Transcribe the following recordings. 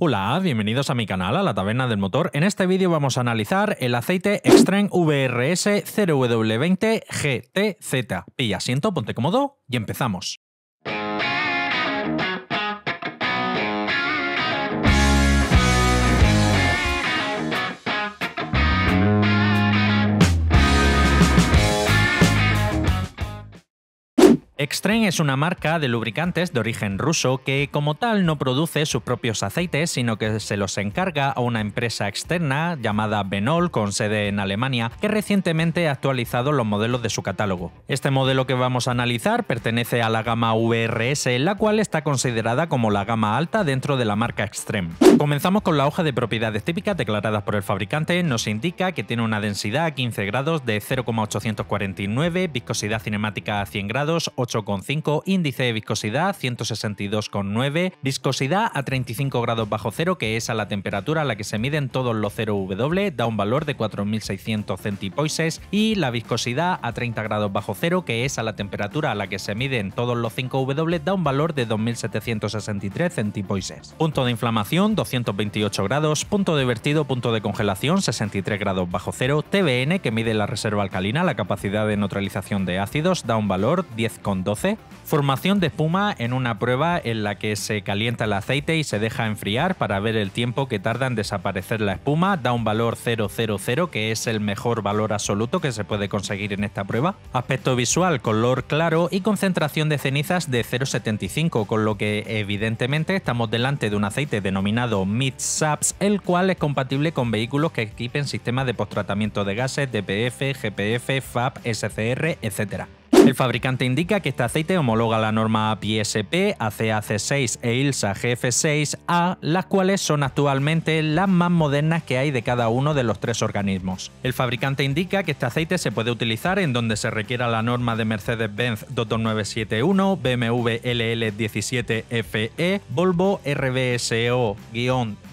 Hola, bienvenidos a mi canal, a la taberna del motor. En este vídeo vamos a analizar el aceite Extreme VRS 0W20 GTZ. Pilla asiento, ponte cómodo y empezamos. Extreme es una marca de lubricantes de origen ruso que como tal no produce sus propios aceites, sino que se los encarga a una empresa externa llamada Benol con sede en Alemania, que recientemente ha actualizado los modelos de su catálogo. Este modelo que vamos a analizar pertenece a la gama VRS, la cual está considerada como la gama alta dentro de la marca Extreme. Comenzamos con la hoja de propiedades típicas declaradas por el fabricante, nos indica que tiene una densidad a 15 grados de 0,849, viscosidad cinemática a 100 grados, 8,5, índice de viscosidad 162,9, viscosidad a 35 grados bajo cero, que es a la temperatura a la que se miden todos los 0W, da un valor de 4.600 centipoises, y la viscosidad a 30 grados bajo cero, que es a la temperatura a la que se miden todos los 5W, da un valor de 2.763 centipoises. Punto de inflamación 228 grados, punto de vertido, punto de congelación 63 grados bajo cero, TBN, que mide la reserva alcalina, la capacidad de neutralización de ácidos, da un valor con 12. Formación de espuma en una prueba en la que se calienta el aceite y se deja enfriar para ver el tiempo que tarda en desaparecer la espuma. Da un valor 000 que es el mejor valor absoluto que se puede conseguir en esta prueba. Aspecto visual, color claro y concentración de cenizas de 0,75 con lo que evidentemente estamos delante de un aceite denominado Mid-Saps el cual es compatible con vehículos que equipen sistemas de postratamiento de gases, DPF, GPF, FAP, SCR, etc. El fabricante indica que este aceite homologa la norma PSP, ACAC6 e ILSA GF6A, las cuales son actualmente las más modernas que hay de cada uno de los tres organismos. El fabricante indica que este aceite se puede utilizar en donde se requiera la norma de Mercedes-Benz 22971, BMW LL17FE, Volvo rbso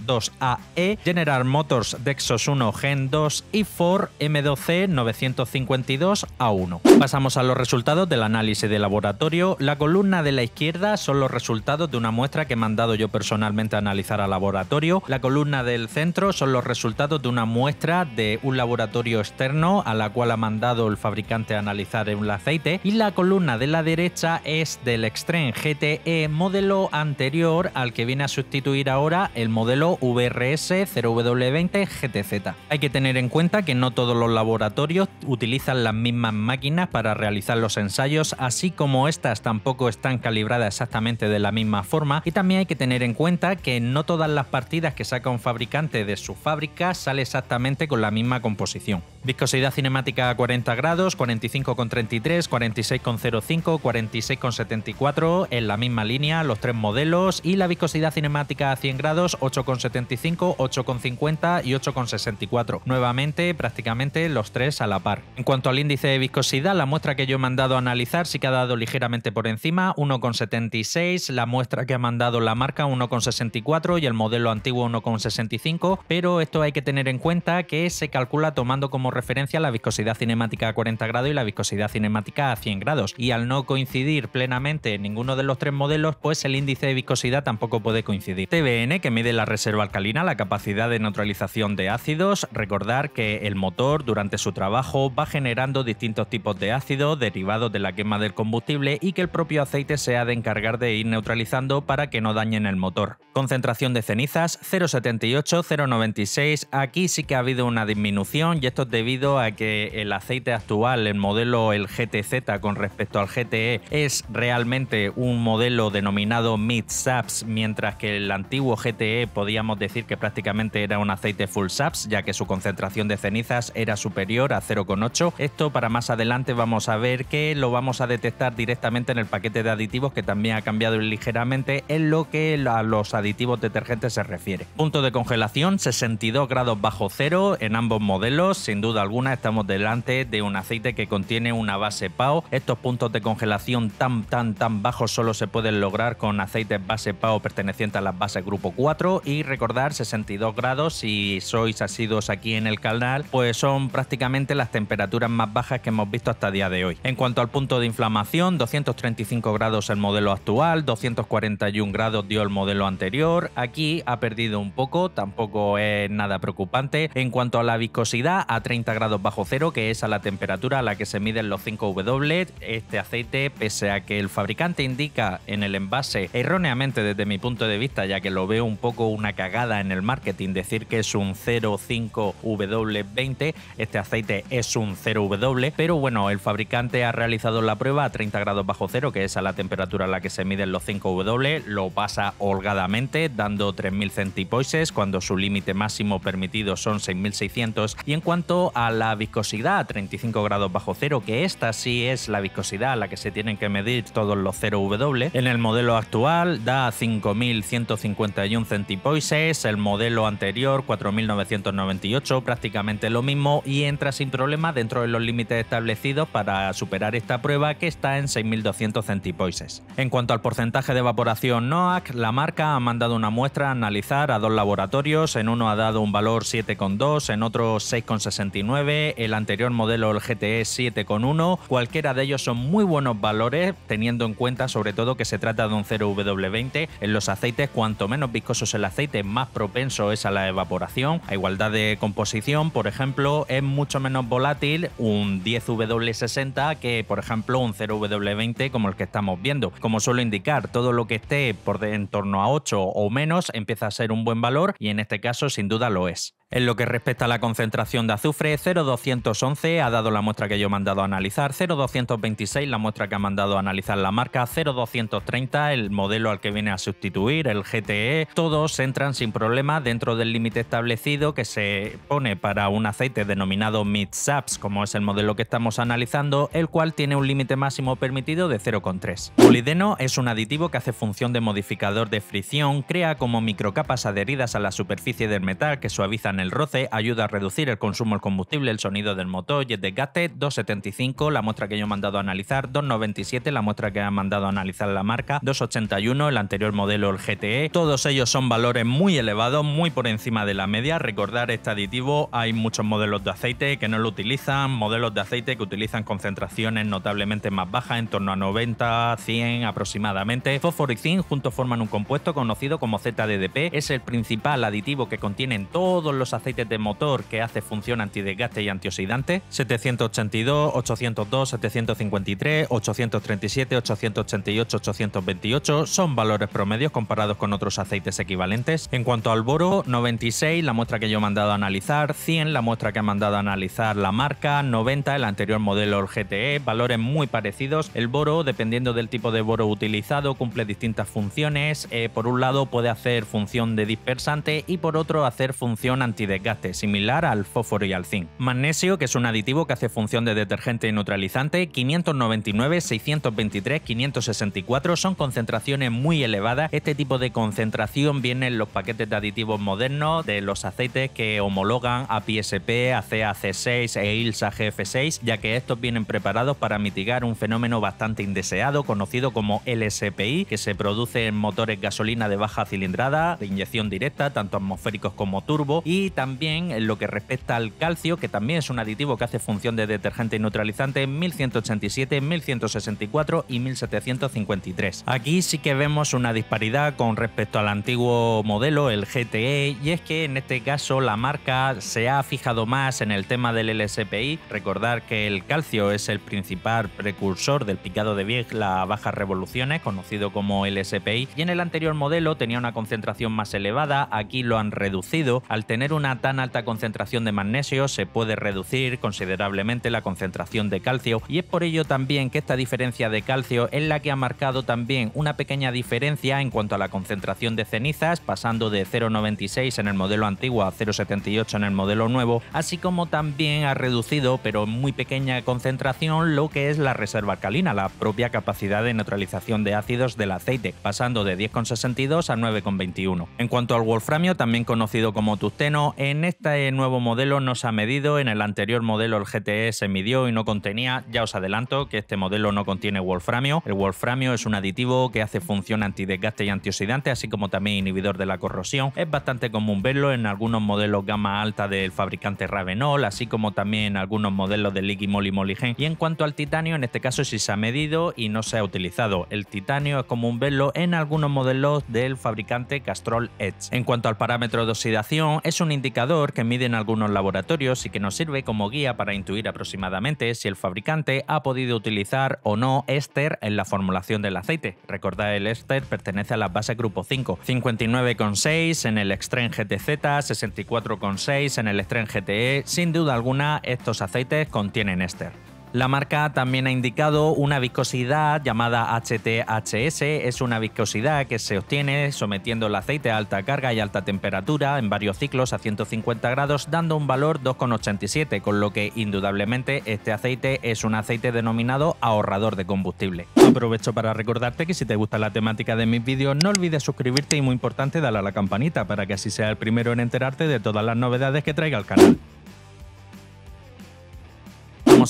2AE, General Motors Dexos 1 Gen 2 y Ford M12 952A1. Pasamos a los resultados del análisis de laboratorio. La columna de la izquierda son los resultados de una muestra que he mandado yo personalmente a analizar al laboratorio. La columna del centro son los resultados de una muestra de un laboratorio externo a la cual ha mandado el fabricante a analizar el aceite. Y la columna de la derecha es del Extreme GTE modelo anterior al que viene a sustituir ahora el modelo VRS, 0W20, GTZ. Hay que tener en cuenta que no todos los laboratorios utilizan las mismas máquinas para realizar los ensayos, así como estas tampoco están calibradas exactamente de la misma forma, y también hay que tener en cuenta que no todas las partidas que saca un fabricante de su fábrica sale exactamente con la misma composición. Viscosidad cinemática a 40 grados, 45,33, 46,05, 46,74 en la misma línea, los tres modelos y la viscosidad cinemática a 100 grados 8. 8,75, 8,50 y 8,64. Nuevamente, prácticamente los tres a la par. En cuanto al índice de viscosidad, la muestra que yo he mandado a analizar sí que ha dado ligeramente por encima, 1,76, la muestra que ha mandado la marca 1,64 y el modelo antiguo 1,65, pero esto hay que tener en cuenta que se calcula tomando como referencia la viscosidad cinemática a 40 grados y la viscosidad cinemática a 100 grados, y al no coincidir plenamente ninguno de los tres modelos, pues el índice de viscosidad tampoco puede coincidir. TBN, que mide la reserva alcalina la capacidad de neutralización de ácidos, recordar que el motor durante su trabajo va generando distintos tipos de ácidos derivados de la quema del combustible y que el propio aceite se ha de encargar de ir neutralizando para que no dañen el motor. Concentración de cenizas 0,78, 0,96, aquí sí que ha habido una disminución y esto es debido a que el aceite actual, el modelo el GTZ con respecto al GTE, es realmente un modelo denominado mid-saps, mientras que el antiguo GTE podía decir que prácticamente era un aceite full saps, ya que su concentración de cenizas era superior a 0,8. Esto para más adelante vamos a ver que lo vamos a detectar directamente en el paquete de aditivos que también ha cambiado ligeramente en lo que a los aditivos detergentes se refiere. Punto de congelación 62 grados bajo cero en ambos modelos, sin duda alguna estamos delante de un aceite que contiene una base PAO. Estos puntos de congelación tan tan tan bajos solo se pueden lograr con aceites base PAO pertenecientes a las bases grupo 4 y recordar 62 grados si sois asiduos aquí en el canal, pues son prácticamente las temperaturas más bajas que hemos visto hasta día de hoy. En cuanto al punto de inflamación, 235 grados el modelo actual, 241 grados dio el modelo anterior, aquí ha perdido un poco, tampoco es nada preocupante. En cuanto a la viscosidad, a 30 grados bajo cero, que es a la temperatura a la que se miden los 5W, este aceite, pese a que el fabricante indica en el envase erróneamente desde mi punto de vista, ya que lo veo un poco una cagada en el marketing decir que es un 05W20, este aceite es un 0W, pero bueno, el fabricante ha realizado la prueba a 30 grados bajo cero, que es a la temperatura a la que se miden los 5W, lo pasa holgadamente, dando 3.000 centipoises, cuando su límite máximo permitido son 6.600, y en cuanto a la viscosidad a 35 grados bajo cero, que esta sí es la viscosidad a la que se tienen que medir todos los 0W, en el modelo actual da 5.151 centipoises, es el modelo anterior 4998, prácticamente lo mismo y entra sin problema dentro de los límites establecidos para superar esta prueba que está en 6200 centipoises. En cuanto al porcentaje de evaporación NOAC, la marca ha mandado una muestra a analizar a dos laboratorios, en uno ha dado un valor 7,2, en otro 6,69, el anterior modelo el GTE e, 7,1, cualquiera de ellos son muy buenos valores teniendo en cuenta sobre todo que se trata de un 0W20, en los aceites cuanto menos viscosos el aceite más propenso es a la evaporación. A igualdad de composición, por ejemplo, es mucho menos volátil un 10W60 que, por ejemplo, un 0W20 como el que estamos viendo. Como suelo indicar, todo lo que esté por en torno a 8 o menos empieza a ser un buen valor y en este caso sin duda lo es. En lo que respecta a la concentración de azufre, 0,211 ha dado la muestra que yo he mandado a analizar, 0,226 la muestra que ha mandado a analizar la marca, 0,230 el modelo al que viene a sustituir, el GTE, todos entran sin problema dentro del límite establecido que se pone para un aceite denominado mid-saps, como es el modelo que estamos analizando, el cual tiene un límite máximo permitido de 0,3. Polideno es un aditivo que hace función de modificador de fricción, crea como microcapas adheridas a la superficie del metal que suavizan el roce, ayuda a reducir el consumo del combustible, el sonido del motor y el desgaste, 2,75 la muestra que yo he mandado a analizar, 2,97 la muestra que ha mandado a analizar la marca, 2,81 el anterior modelo el GTE, todos ellos son valores muy muy elevado, muy por encima de la media. Recordar este aditivo, hay muchos modelos de aceite que no lo utilizan, modelos de aceite que utilizan concentraciones notablemente más bajas, en torno a 90, 100 aproximadamente. Fósforo y zinc juntos forman un compuesto conocido como ZDDP, es el principal aditivo que contienen todos los aceites de motor que hace función antidesgaste y antioxidante. 782, 802, 753, 837, 888, 828 son valores promedios comparados con otros aceites equivalentes. En cuanto al boro, 96 la muestra que yo he mandado a analizar, 100 la muestra que ha mandado a analizar la marca, 90 el anterior modelo GTE, valores muy parecidos. El boro, dependiendo del tipo de boro utilizado, cumple distintas funciones. Eh, por un lado puede hacer función de dispersante y por otro hacer función antidesgaste, similar al fósforo y al zinc. Magnesio, que es un aditivo que hace función de detergente y neutralizante, 599, 623, 564 son concentraciones muy elevadas. Este tipo de concentración viene en los paquetes de aditivos modernos de los aceites que homologan a PSP, a CAC6 e ILSA GF6, ya que estos vienen preparados para mitigar un fenómeno bastante indeseado conocido como LSPI, que se produce en motores gasolina de baja cilindrada, de inyección directa, tanto atmosféricos como turbo, y también en lo que respecta al calcio, que también es un aditivo que hace función de detergente y neutralizante en 1187, 1164 y 1753. Aquí sí que vemos una disparidad con respecto al antiguo modelo, el GTE, y es que en este caso la marca se ha fijado más en el tema del LSPI. Recordar que el calcio es el principal precursor del picado de vieja, a bajas revoluciones, eh, conocido como LSPI, y en el anterior modelo tenía una concentración más elevada, aquí lo han reducido. Al tener una tan alta concentración de magnesio se puede reducir considerablemente la concentración de calcio, y es por ello también que esta diferencia de calcio es la que ha marcado también una pequeña diferencia en cuanto a la concentración de cenizas, pasando de 0,96 en el modelo antiguo a 0,78 en el modelo nuevo, así como también ha reducido, pero en muy pequeña concentración, lo que es la reserva alcalina, la propia capacidad de neutralización de ácidos del aceite, pasando de 10,62 a 9,21. En cuanto al wolframio, también conocido como tusteno, en este nuevo modelo no se ha medido, en el anterior modelo el GTS e se midió y no contenía, ya os adelanto que este modelo no contiene wolframio. El wolframio es un aditivo que hace función antidesgaste y antioxidante, así como también inhibidor de la corrosión. Es bastante común verlo en algunos modelos gama alta del fabricante Ravenol, así como también en algunos modelos de Liqui Moly Molygen. Y en cuanto al titanio, en este caso sí se ha medido y no se ha utilizado. El titanio es común verlo en algunos modelos del fabricante Castrol Edge. En cuanto al parámetro de oxidación, es un indicador que miden algunos laboratorios y que nos sirve como guía para intuir aproximadamente si el fabricante ha podido utilizar o no éster en la formulación del aceite. Recordad, el éster pertenece a la base grupo 5, 59 6 en el Extreme GTZ, 64,6, en el Extreme GTE. Sin duda alguna, estos aceites contienen éster. La marca también ha indicado una viscosidad llamada HTHS, es una viscosidad que se obtiene sometiendo el aceite a alta carga y alta temperatura en varios ciclos a 150 grados, dando un valor 2,87, con lo que indudablemente este aceite es un aceite denominado ahorrador de combustible. Aprovecho para recordarte que si te gusta la temática de mis vídeos, no olvides suscribirte y muy importante, darle a la campanita para que así sea el primero en enterarte de todas las novedades que traiga el canal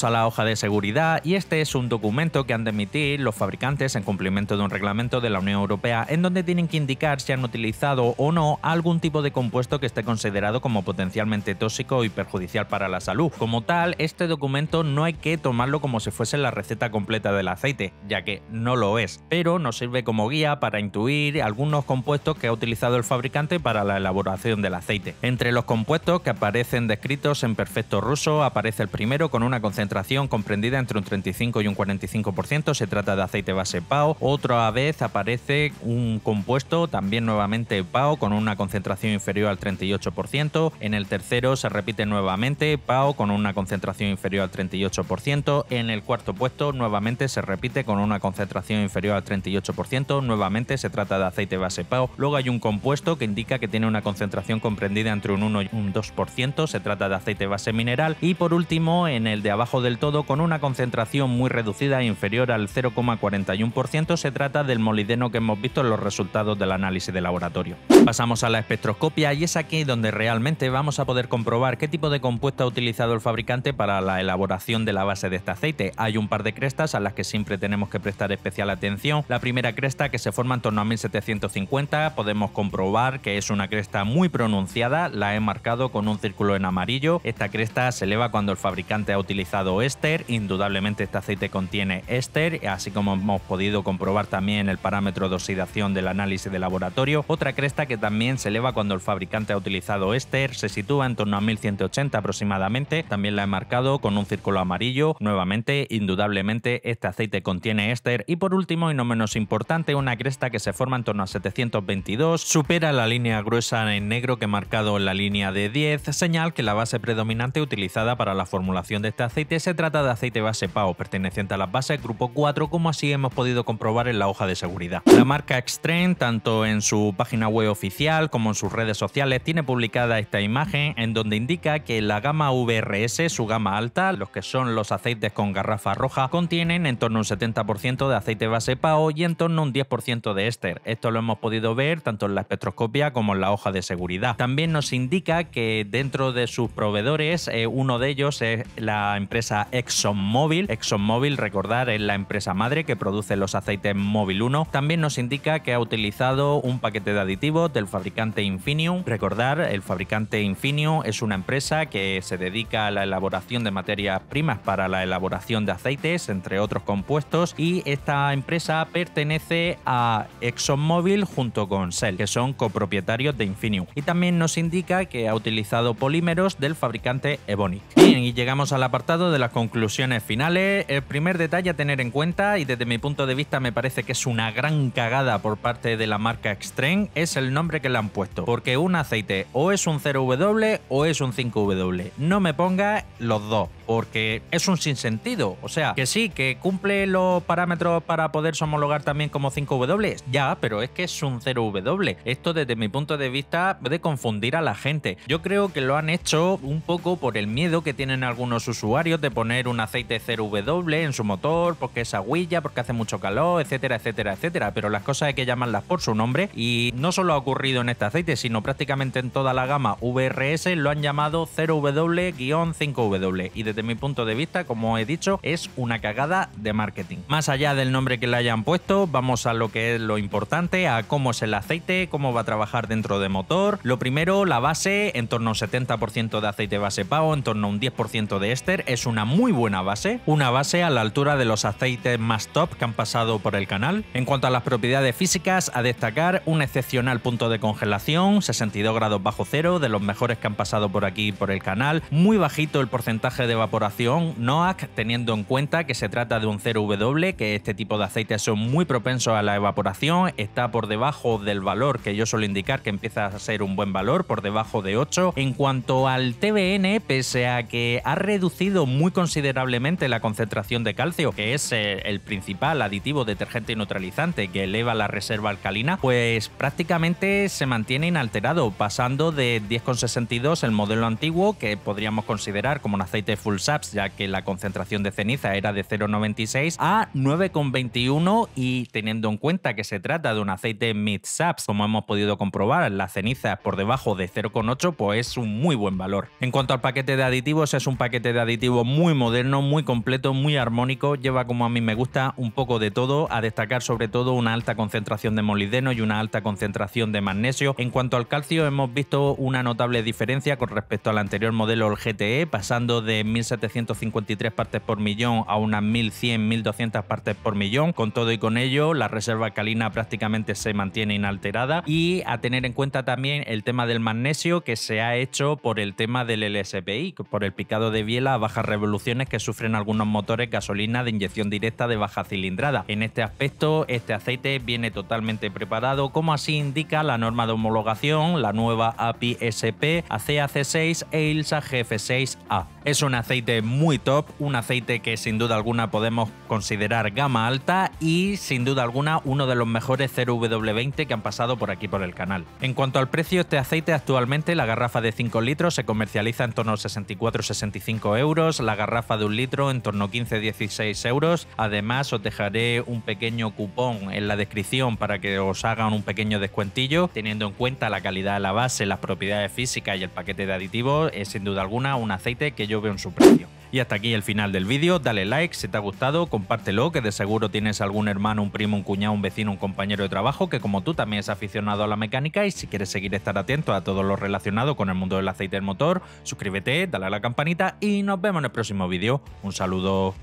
a la hoja de seguridad y este es un documento que han de emitir los fabricantes en cumplimiento de un reglamento de la Unión Europea en donde tienen que indicar si han utilizado o no algún tipo de compuesto que esté considerado como potencialmente tóxico y perjudicial para la salud. Como tal, este documento no hay que tomarlo como si fuese la receta completa del aceite, ya que no lo es, pero nos sirve como guía para intuir algunos compuestos que ha utilizado el fabricante para la elaboración del aceite. Entre los compuestos que aparecen descritos en perfecto ruso aparece el primero con una concentración concentración comprendida entre un 35 y un 45%. Se trata de aceite base PAO. Otra vez aparece un compuesto, también nuevamente PAO, con una concentración inferior al 38%. En el tercero se repite nuevamente PAO con una concentración inferior al 38%. En el cuarto puesto nuevamente se repite con una concentración inferior al 38%. Nuevamente se trata de aceite base PAO. Luego hay un compuesto que indica que tiene una concentración comprendida entre un 1 y un 2%. Se trata de aceite base mineral. Y por último, en el de abajo del todo con una concentración muy reducida e inferior al 0,41%, se trata del molideno que hemos visto en los resultados del análisis de laboratorio. Pasamos a la espectroscopia y es aquí donde realmente vamos a poder comprobar qué tipo de compuesto ha utilizado el fabricante para la elaboración de la base de este aceite. Hay un par de crestas a las que siempre tenemos que prestar especial atención. La primera cresta que se forma en torno a 1750, podemos comprobar que es una cresta muy pronunciada, la he marcado con un círculo en amarillo. Esta cresta se eleva cuando el fabricante ha utilizado ester, Indudablemente este aceite contiene éster, así como hemos podido comprobar también el parámetro de oxidación del análisis de laboratorio. Otra cresta que también se eleva cuando el fabricante ha utilizado éster se sitúa en torno a 1180 aproximadamente. También la he marcado con un círculo amarillo. Nuevamente, indudablemente este aceite contiene éster. Y por último y no menos importante, una cresta que se forma en torno a 722, supera la línea gruesa en negro que he marcado en la línea de 10, señal que la base predominante utilizada para la formulación de este aceite se trata de aceite base PAO perteneciente a las bases grupo 4 como así hemos podido comprobar en la hoja de seguridad. La marca Extreme, tanto en su página web oficial como en sus redes sociales, tiene publicada esta imagen en donde indica que la gama VRS, su gama alta, los que son los aceites con garrafa roja, contienen en torno a un 70% de aceite base PAO y en torno a un 10% de éster. Esto lo hemos podido ver tanto en la espectroscopia como en la hoja de seguridad. También nos indica que dentro de sus proveedores, eh, uno de ellos es la empresa ExxonMobil. ExxonMobil, recordar, es la empresa madre que produce los aceites móvil 1. También nos indica que ha utilizado un paquete de aditivos del fabricante Infinium. Recordar, el fabricante Infinium es una empresa que se dedica a la elaboración de materias primas para la elaboración de aceites, entre otros compuestos, y esta empresa pertenece a ExxonMobil junto con Shell, que son copropietarios de Infinium. Y también nos indica que ha utilizado polímeros del fabricante Evonik Bien, y llegamos al apartado de las conclusiones finales. El primer detalle a tener en cuenta, y desde mi punto de vista me parece que es una gran cagada por parte de la marca Extreme, es el nombre que le han puesto. Porque un aceite o es un 0W o es un 5W. No me ponga los dos, porque es un sinsentido. O sea, que sí, que cumple los parámetros para poderse homologar también como 5W, ya, pero es que es un 0W. Esto desde mi punto de vista puede confundir a la gente. Yo creo que lo han hecho un poco por el miedo que tienen algunos usuarios de poner un aceite 0W en su motor, porque es aguilla, porque hace mucho calor, etcétera, etcétera, etcétera. Pero las cosas hay que llamarlas por su nombre y no solo ha ocurrido en este aceite, sino prácticamente en toda la gama VRS lo han llamado 0W-5W y desde mi punto de vista, como he dicho, es una cagada de marketing. Más allá del nombre que le hayan puesto, vamos a lo que es lo importante, a cómo es el aceite, cómo va a trabajar dentro de motor. Lo primero, la base, en torno a un 70% de aceite base PAO, en torno a un 10% de éster, es una muy buena base, una base a la altura de los aceites más top que han pasado por el canal. En cuanto a las propiedades físicas, a destacar un excepcional punto de congelación, 62 grados bajo cero, de los mejores que han pasado por aquí por el canal, muy bajito el porcentaje de evaporación NOAC, teniendo en cuenta que se trata de un 0W, que este tipo de aceites son muy propensos a la evaporación, está por debajo del valor que yo suelo indicar que empieza a ser un buen valor, por debajo de 8. En cuanto al TBN, pese a que ha reducido muy considerablemente la concentración de calcio, que es eh, el principal aditivo detergente y neutralizante que eleva la reserva alcalina, pues prácticamente se mantiene inalterado, pasando de 10,62 el modelo antiguo, que podríamos considerar como un aceite full saps, ya que la concentración de ceniza era de 0,96, a 9,21 y teniendo en cuenta que se trata de un aceite mid saps, como hemos podido comprobar, la ceniza por debajo de 0,8, pues es un muy buen valor. En cuanto al paquete de aditivos, es un paquete de aditivos muy moderno, muy completo, muy armónico, lleva como a mí me gusta un poco de todo, a destacar sobre todo una alta concentración de molideno y una alta concentración de magnesio. En cuanto al calcio, hemos visto una notable diferencia con respecto al anterior modelo, el GTE, pasando de 1753 partes por millón a unas 1100, 1200 partes por millón. Con todo y con ello, la reserva alcalina prácticamente se mantiene inalterada y a tener en cuenta también el tema del magnesio que se ha hecho por el tema del LSPI, por el picado de biela a baja evoluciones que sufren algunos motores gasolina de inyección directa de baja cilindrada. En este aspecto, este aceite viene totalmente preparado, como así indica la norma de homologación, la nueva API SP ACAC6 e ILSA GF6A. Es un aceite muy top, un aceite que sin duda alguna podemos considerar gama alta y sin duda alguna uno de los mejores 0W20 que han pasado por aquí por el canal. En cuanto al precio, este aceite actualmente la garrafa de 5 litros se comercializa en torno a 64-65 euros, la garrafa de un litro en torno a 15-16 euros. Además, os dejaré un pequeño cupón en la descripción para que os hagan un pequeño descuentillo, teniendo en cuenta la calidad de la base, las propiedades físicas y el paquete de aditivos. Es sin duda alguna un aceite que yo veo en su precio. Y hasta aquí el final del vídeo, dale like si te ha gustado, compártelo, que de seguro tienes algún hermano, un primo, un cuñado, un vecino, un compañero de trabajo que como tú también es aficionado a la mecánica y si quieres seguir estar atento a todo lo relacionado con el mundo del aceite del motor, suscríbete, dale a la campanita y nos vemos en el próximo vídeo. Un saludo.